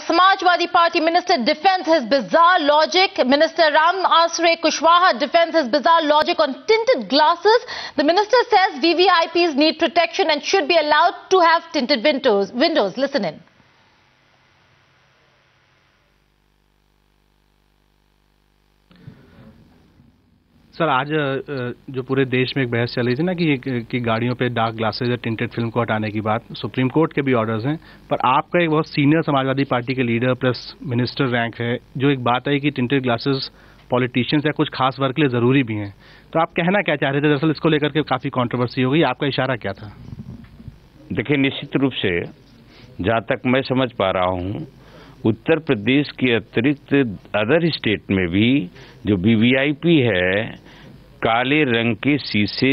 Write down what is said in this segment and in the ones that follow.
Samajwadi Party Minister defends his bizarre logic. Minister Ram Asre Kushwaha defends his bizarre logic on tinted glasses. The minister says VVIPs need protection and should be allowed to have tinted windows. windows. Listen in. Sir आज जो पूरे देश में एक बहस चल रही थी ना कि कि गाड़ियों पे डार्क ग्लासेज या टिंटेड फिल्म को हटाने की बात सुप्रीम कोर्ट के भी ऑर्डर्स हैं पर आपका एक बहुत सीनियर समाजवादी पार्टी के लीडर प्लस मिनिस्टर रैंक है जो एक बात आई कि टिंटेड ग्लासेस पॉलिटिशियंस या कुछ खास वर्ग के लिए ज़रूरी भी हैं तो आप कहना क्या चाह रहे थे दरअसल इसको लेकर के काफ़ी कॉन्ट्रोवर्सी हो गई आपका इशारा क्या था देखिए निश्चित रूप से जहाँ तक मैं समझ पा रहा हूँ उत्तर प्रदेश के अतिरिक्त अदर स्टेट में भी जो बीवीआईपी है काले रंग के शीशे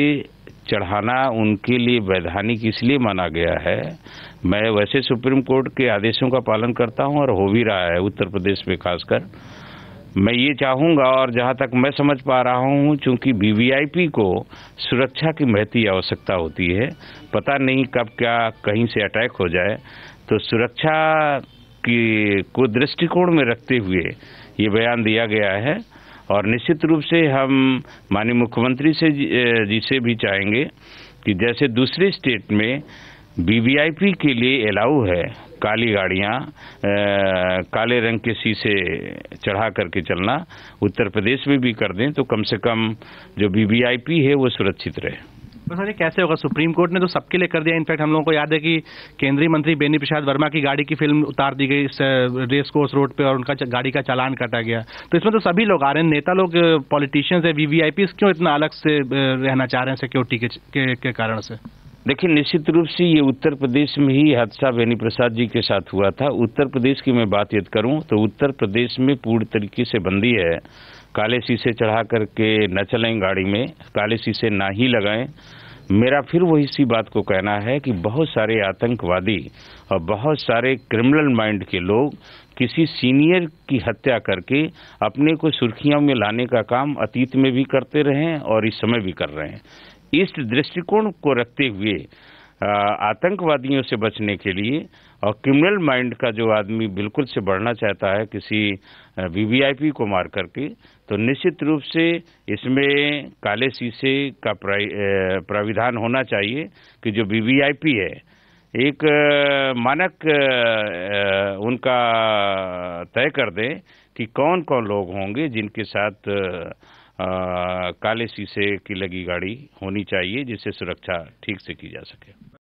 चढ़ाना उनके लिए वैधानिक इसलिए माना गया है मैं वैसे सुप्रीम कोर्ट के आदेशों का पालन करता हूं और हो भी रहा है उत्तर प्रदेश में खासकर मैं ये चाहूंगा और जहां तक मैं समझ पा रहा हूं चूंकि वीवीआईपी को सुरक्षा की महती आवश्यकता होती है पता नहीं कब क्या कहीं से अटैक हो जाए तो सुरक्षा की को दृष्टिकोण में रखते हुए ये बयान दिया गया है और निश्चित रूप से हम माननीय मुख्यमंत्री से जी से भी चाहेंगे कि जैसे दूसरे स्टेट में वीवीआईपी के लिए अलाउ है काली गाड़ियाँ काले रंग के शीशे चढ़ा करके चलना उत्तर प्रदेश में भी कर दें तो कम से कम जो वीवीआईपी है वो सुरक्षित रहे तो सर ये कैसे होगा सुप्रीम कोर्ट ने तो सबके लिए कर दिया इनफैक्ट हम लोगों को याद है कि केंद्रीय मंत्री बेनी प्रसाद वर्मा की गाड़ी की फिल्म उतार दी गई रेस कोर्स रोड पे और उनका गाड़ी का चालान काटा गया तो इसमें तो सभी लोग आ रहे हैं नेता लोग पॉलिटिशियंस है वीवीआईपी क्यों इतना अलग से रहना चाह रहे हैं सिक्योरिटी के, के, के कारण से देखिए निश्चित रूप से ये उत्तर प्रदेश में ही हादसा बेनी प्रसाद जी के साथ हुआ था उत्तर प्रदेश की मैं बात यद करूं तो उत्तर प्रदेश में पूर्ण तरीके से बंदी है काले शीशे चढ़ा करके न चलें गाड़ी में काले शीशे ना ही लगाएं मेरा फिर वही इसी बात को कहना है कि बहुत सारे आतंकवादी और बहुत सारे क्रिमिनल माइंड के लोग किसी सीनियर की हत्या करके अपने को सुर्खियों में लाने का काम अतीत में भी करते रहे और इस समय भी कर रहे हैं इस दृष्टिकोण को रखते हुए आतंकवादियों से बचने के लिए और क्रिमिनल माइंड का जो आदमी बिल्कुल से बढ़ना चाहता है किसी वीवीआईपी को मार करके तो निश्चित रूप से इसमें काले शीशे का प्राविधान होना चाहिए कि जो वीवीआईपी है एक मानक उनका तय कर दें कि कौन कौन लोग होंगे जिनके साथ आ, काले शीशे की लगी गाड़ी होनी चाहिए जिससे सुरक्षा ठीक से की जा सके